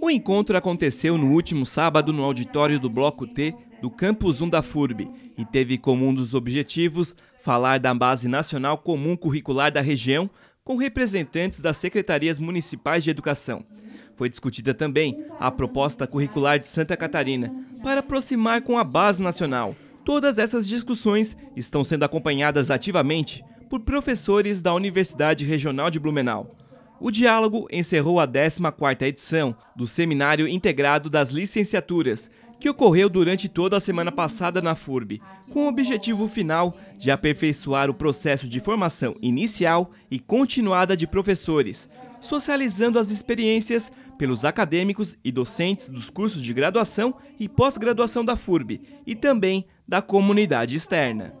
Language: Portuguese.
O encontro aconteceu no último sábado no auditório do Bloco T do Campus 1 da FURB e teve como um dos objetivos falar da Base Nacional Comum Curricular da região com representantes das secretarias municipais de educação. Foi discutida também a proposta curricular de Santa Catarina para aproximar com a base nacional. Todas essas discussões estão sendo acompanhadas ativamente por professores da Universidade Regional de Blumenau. O diálogo encerrou a 14ª edição do Seminário Integrado das Licenciaturas, que ocorreu durante toda a semana passada na FURB, com o objetivo final de aperfeiçoar o processo de formação inicial e continuada de professores, socializando as experiências pelos acadêmicos e docentes dos cursos de graduação e pós-graduação da FURB e também da comunidade externa.